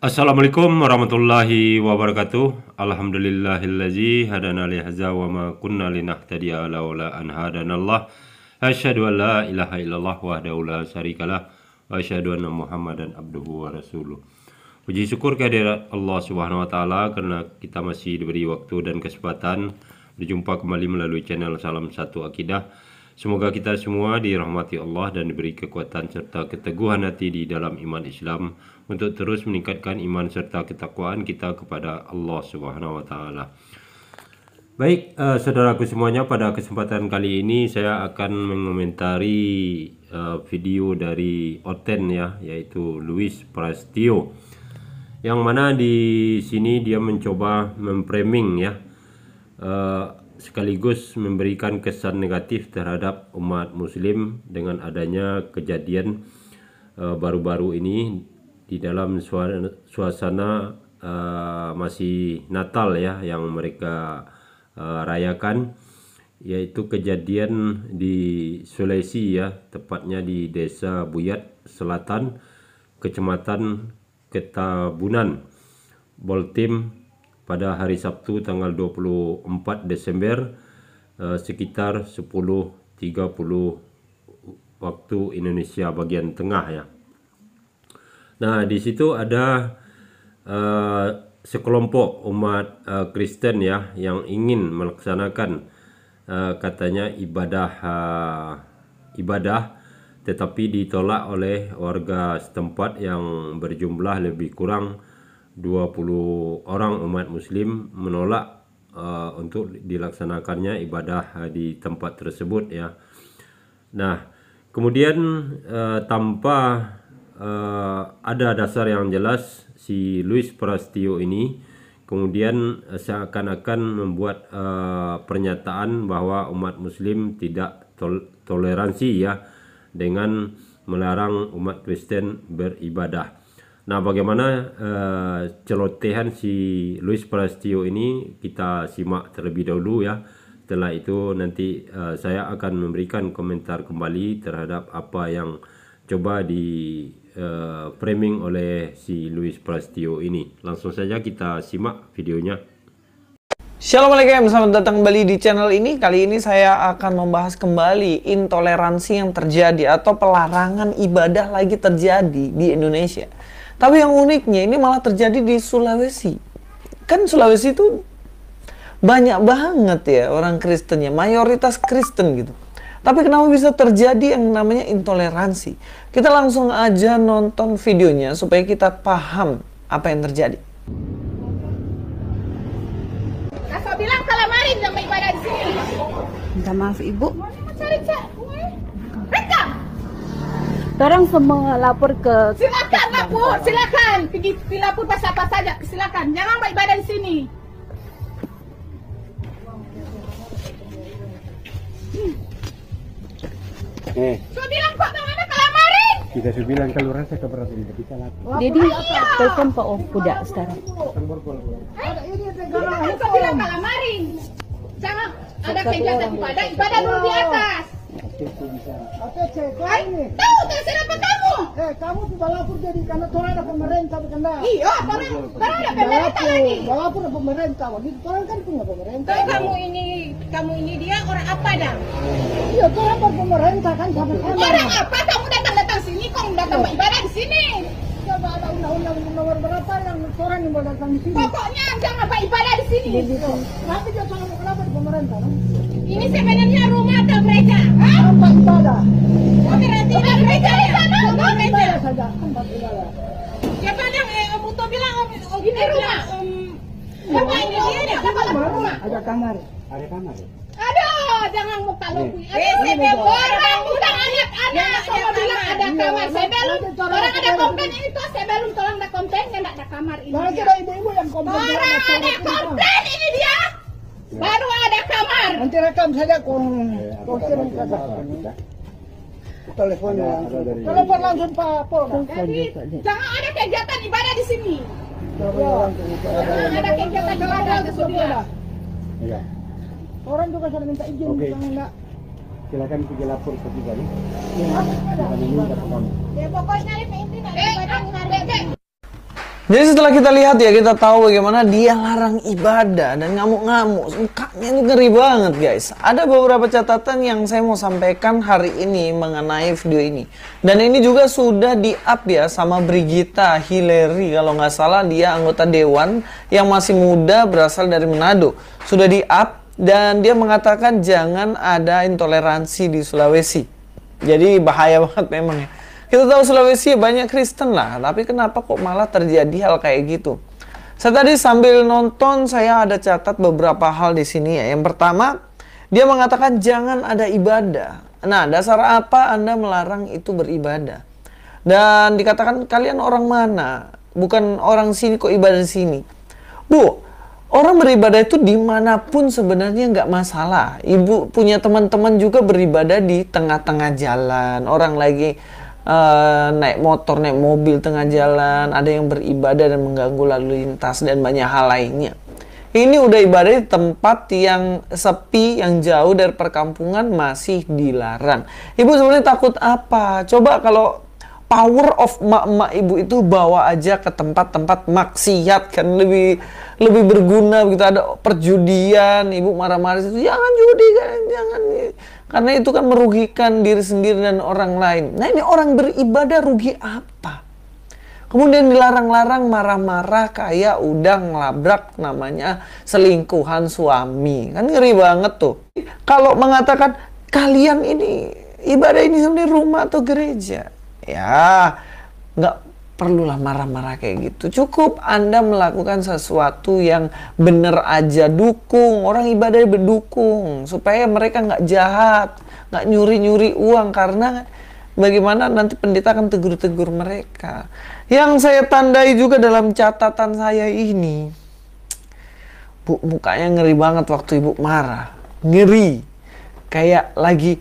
Assalamualaikum warahmatullahi wabarakatuh. Alhamdulillahillazi hadana li hadza wa ma kunna linahtadiya laula an hadanallah. Asyhadu an la ilaha illallah wahdahu la syarikalah wa asyhadu anna Muhammadan abduhu wa rasuluh. Puji syukur kehadirat Allah Subhanahu wa taala karena kita masih diberi waktu dan kesempatan berjumpa kembali melalui channel Salam Satu Akidah Semoga kita semua dirahmati Allah dan diberi kekuatan serta keteguhan hati di dalam iman Islam untuk terus meningkatkan iman serta ketakwaan kita kepada Allah Subhanahu wa taala. Baik, uh, saudaraku semuanya, pada kesempatan kali ini saya akan mengomentari uh, video dari Oten ya, yaitu Luis Prestio. Yang mana di sini dia mencoba memframing ya uh, sekaligus memberikan kesan negatif terhadap umat muslim dengan adanya kejadian eh, baru-baru uh, ini di dalam suasana uh, masih Natal ya yang mereka uh, rayakan yaitu kejadian di Sulawesi ya tepatnya di desa Buyat Selatan kecamatan Ketabunan Boltim pada hari Sabtu tanggal 24 Desember uh, sekitar 10.30 waktu Indonesia bagian tengah ya. Nah, di situ ada uh, sekelompok umat uh, Kristen ya yang ingin melaksanakan uh, katanya ibadah uh, ibadah tetapi ditolak oleh warga setempat yang berjumlah lebih kurang 20 orang umat muslim menolak uh, untuk dilaksanakannya ibadah uh, di tempat tersebut ya. Nah, kemudian uh, tanpa uh, ada dasar yang jelas si Luis Prastio ini kemudian uh, seakan-akan membuat uh, pernyataan bahwa umat muslim tidak tol toleransi ya dengan melarang umat Kristen beribadah. Nah, bagaimana uh, celotehan si Luis Prestio ini kita simak terlebih dahulu ya. Setelah itu nanti uh, saya akan memberikan komentar kembali terhadap apa yang coba di uh, framing oleh si Luis Prestio ini. Langsung saja kita simak videonya. Assalamualaikum, selamat datang kembali di channel ini. Kali ini saya akan membahas kembali intoleransi yang terjadi atau pelarangan ibadah lagi terjadi di Indonesia. Tapi yang uniknya ini malah terjadi di Sulawesi. Kan Sulawesi itu banyak banget ya orang Kristennya, mayoritas Kristen gitu. Tapi kenapa bisa terjadi yang namanya intoleransi? Kita langsung aja nonton videonya supaya kita paham apa yang terjadi. Asal bilang kalau mari ibadah di sini. Minta maaf ibu. Cari cek. Sekarang semua lapor ke. Silakan lapor, silakan. Pergi lapor pasal apa saja, silakan. Jangan baik beribadah di sini. Eh. Sudah bilang kok tangannya kelamarin. Kita sudah bilang kalau rasa keberatan tidak bisa lagi. Jadi telepon Pak Oh kuda sekarang. Ada ini eh, bilang kelamarin. Jangan ada kegiatan ibadah, ibadah dulu di atas itu bisa. Apa cek? Tahu tak siapa kamu? Eh, kamu tuh balapur jadi karena orang ada pemerintah bukan dah. Iya, orang orang ada pemerintah lagi. Balapur ada pemerintah, wanita orang kan punya pemerintah. Tapi kamu ini kamu ini dia orang apa dah? Iya, orang kan pemerintah kan sama-sama. Orang apa? Kamu datang datang sini, kamu datang iya. beribadah di sini tahu yang nomor berapa yang orang yang mau datang di sini. Pokoknya apa ibadah di sini. Nanti dia kalau kenapa di pemerintah. Ini sebenarnya rumah atau gereja? Apa ibadah? Oh, berarti ada di sana. saja. Tempat ibadah. Ya yang eh, Muto bilang om, ini rumah. Um, ini dia. Ada kamar. Ada kamar ada ngang muka lu. Eh, orang udah anak-anak ada iya, kamar. Saya belum orang ada komplain itu, saya belum tolong ada komplain yang ada kamar ini. Orang ada komplain ini dia. Ya. Baru ada kamar. Nanti rekam saja kong. Ya, Postir kita. Telepon langsung. Telepon Pak jangan ada kegiatan ibadah di sini. Jangan ada kegiatan ibadah ke Iya. Orang juga sudah minta izin okay. enggak. Silakan pergi lapor ke tiga ya. Ya, Ya pokoknya intinya eh, eh, eh, jadi setelah kita lihat ya kita tahu bagaimana dia larang ibadah dan ngamuk-ngamuk. Mukanya itu ngeri banget guys. Ada beberapa catatan yang saya mau sampaikan hari ini mengenai video ini. Dan ini juga sudah di up ya sama Brigita Hillary kalau nggak salah dia anggota Dewan yang masih muda berasal dari Manado. Sudah di up dan dia mengatakan jangan ada intoleransi di Sulawesi. Jadi bahaya banget memang ya. Kita tahu Sulawesi banyak Kristen lah, tapi kenapa kok malah terjadi hal kayak gitu? Saya tadi sambil nonton saya ada catat beberapa hal di sini ya. Yang pertama, dia mengatakan jangan ada ibadah. Nah, dasar apa Anda melarang itu beribadah? Dan dikatakan kalian orang mana? Bukan orang sini kok ibadah sini. Bu, Orang beribadah itu dimanapun sebenarnya nggak masalah. Ibu punya teman-teman juga beribadah di tengah-tengah jalan. Orang lagi uh, naik motor, naik mobil tengah jalan. Ada yang beribadah dan mengganggu lalu lintas dan banyak hal lainnya. Ini udah ibadah di tempat yang sepi, yang jauh dari perkampungan masih dilarang. Ibu sebenarnya takut apa? Coba kalau power of emak-emak ibu itu bawa aja ke tempat-tempat maksiat kan lebih lebih berguna begitu ada perjudian ibu marah-marah itu jangan judi kan jangan karena itu kan merugikan diri sendiri dan orang lain nah ini orang beribadah rugi apa kemudian dilarang-larang marah-marah kayak udah ngelabrak namanya selingkuhan suami kan ngeri banget tuh kalau mengatakan kalian ini ibadah ini sendiri rumah atau gereja ya nggak perlulah marah-marah kayak gitu. Cukup Anda melakukan sesuatu yang benar aja, dukung orang ibadah berdukung supaya mereka nggak jahat, nggak nyuri-nyuri uang karena bagaimana nanti pendeta akan tegur-tegur mereka. Yang saya tandai juga dalam catatan saya ini, bu mukanya ngeri banget waktu ibu marah, ngeri, kayak lagi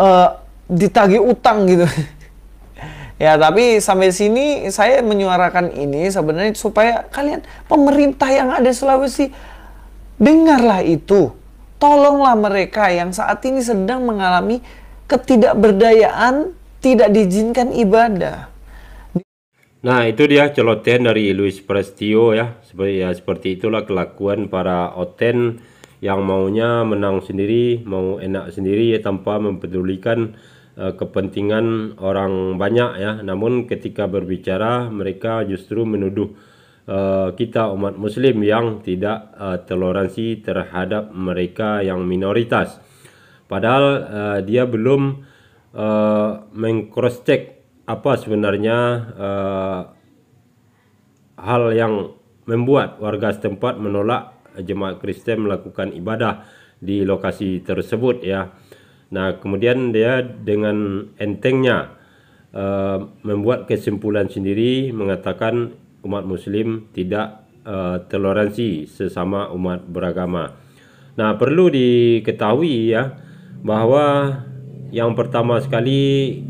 uh, ditagih utang gitu. Ya, tapi sampai sini saya menyuarakan ini sebenarnya supaya kalian pemerintah yang ada Sulawesi dengarlah itu. Tolonglah mereka yang saat ini sedang mengalami ketidakberdayaan, tidak diizinkan ibadah. Nah, itu dia celoten dari Luis Prestio ya. Seperti ya seperti itulah kelakuan para oten yang maunya menang sendiri, mau enak sendiri ya tanpa mempedulikan Eh, kepentingan orang banyak ya namun ketika berbicara mereka justru menuduh uh, kita umat muslim yang tidak uh, toleransi terhadap mereka yang minoritas padahal uh, dia belum uh, mengcross check apa sebenarnya uh, hal yang membuat warga setempat menolak jemaat Kristen melakukan ibadah di lokasi tersebut ya Nah, kemudian dia dengan entengnya uh, membuat kesimpulan sendiri mengatakan umat muslim tidak uh, toleransi sesama umat beragama. Nah, perlu diketahui ya bahwa yang pertama sekali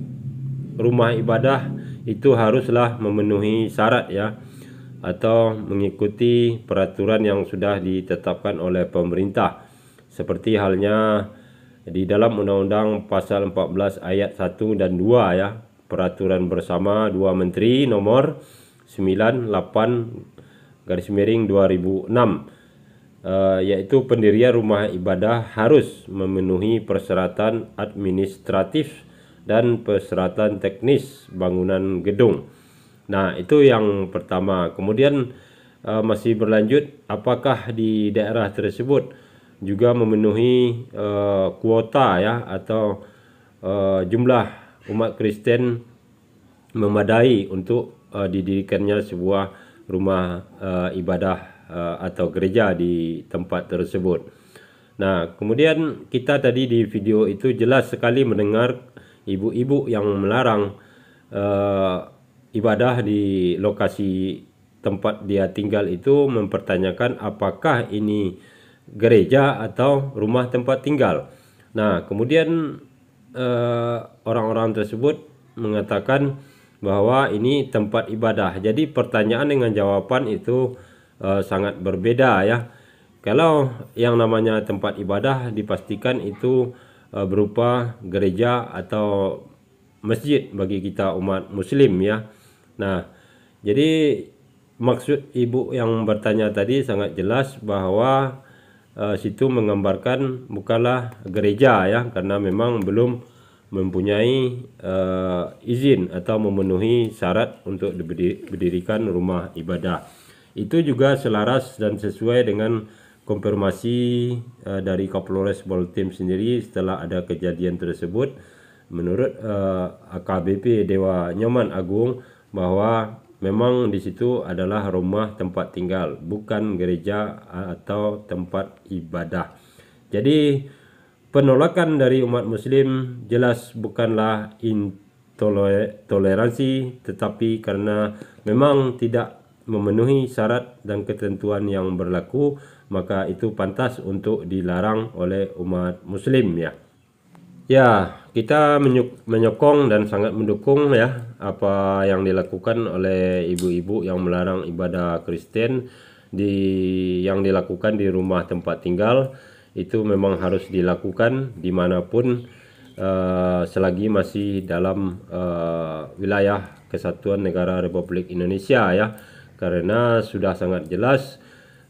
rumah ibadah itu haruslah memenuhi syarat ya atau mengikuti peraturan yang sudah ditetapkan oleh pemerintah seperti halnya di dalam Undang-Undang Pasal 14 Ayat 1 dan 2 ya Peraturan Bersama Dua Menteri Nomor 98 Garis Miring 2006 uh, eh, yaitu pendirian rumah ibadah harus memenuhi persyaratan administratif dan persyaratan teknis bangunan gedung. Nah, itu yang pertama. Kemudian uh, masih berlanjut apakah di daerah tersebut juga memenuhi uh, kuota ya atau uh, jumlah umat Kristen memadai untuk uh, didirikannya sebuah rumah uh, ibadah uh, atau gereja di tempat tersebut. Nah, kemudian kita tadi di video itu jelas sekali mendengar ibu-ibu yang melarang uh, ibadah di lokasi tempat dia tinggal itu mempertanyakan apakah ini gereja atau rumah tempat tinggal. Nah, kemudian eh, orang-orang uh, tersebut mengatakan bahwa ini tempat ibadah. Jadi pertanyaan dengan jawaban itu uh, sangat berbeda ya. Kalau yang namanya tempat ibadah dipastikan itu uh, berupa gereja atau masjid bagi kita umat muslim ya. Nah, jadi maksud ibu yang bertanya tadi sangat jelas bahwa uh, situ menggambarkan bukanlah gereja ya karena memang belum mempunyai uh, izin atau memenuhi syarat untuk didirikan rumah ibadah. Itu juga selaras dan sesuai dengan konfirmasi uh, dari Kapolres Boltim sendiri setelah ada kejadian tersebut menurut uh, AKBP Dewa Nyoman Agung bahwa Memang di situ adalah rumah tempat tinggal, bukan gereja atau tempat ibadah. Jadi penolakan dari umat muslim jelas bukanlah intoleransi tetapi karena memang tidak memenuhi syarat dan ketentuan yang berlaku maka itu pantas untuk dilarang oleh umat muslim ya. Ya, kita menyokong dan sangat mendukung ya apa yang dilakukan oleh ibu-ibu yang melarang ibadah Kristen di yang dilakukan di rumah tempat tinggal itu memang harus dilakukan dimanapun uh, selagi masih dalam uh, wilayah Kesatuan Negara Republik Indonesia ya karena sudah sangat jelas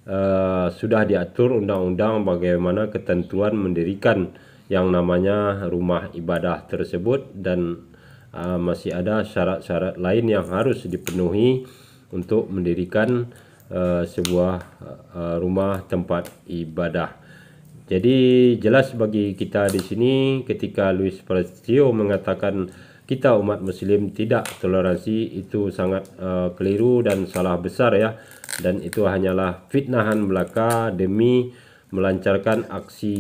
uh, sudah diatur undang-undang bagaimana ketentuan mendirikan yang namanya rumah ibadah tersebut dan uh, masih ada syarat-syarat lain yang harus dipenuhi untuk mendirikan uh, sebuah uh, rumah tempat ibadah. Jadi jelas bagi kita di sini ketika Luis Pastio mengatakan kita umat muslim tidak toleransi itu sangat uh, keliru dan salah besar ya dan itu hanyalah fitnahan belaka demi melancarkan aksi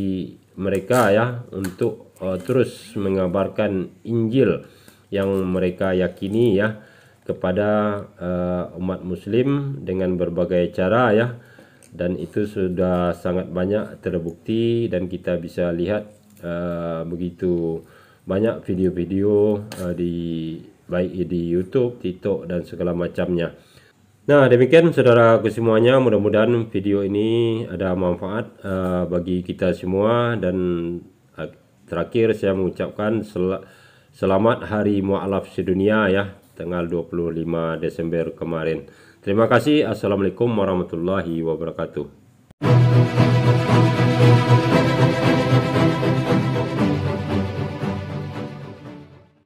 mereka ya untuk uh, terus mengabarkan Injil yang mereka yakini ya kepada uh, umat muslim dengan berbagai cara ya dan itu sudah sangat banyak terbukti dan kita bisa lihat uh, begitu banyak video-video uh, di baik di YouTube, TikTok dan segala macamnya. Nah, demikian saudara semuanya, mudah-mudahan video ini ada manfaat uh, bagi kita semua dan uh, terakhir saya mengucapkan sel selamat Hari Mualaf Sedunia ya, tanggal 25 Desember kemarin. Terima kasih. Assalamualaikum warahmatullahi wabarakatuh.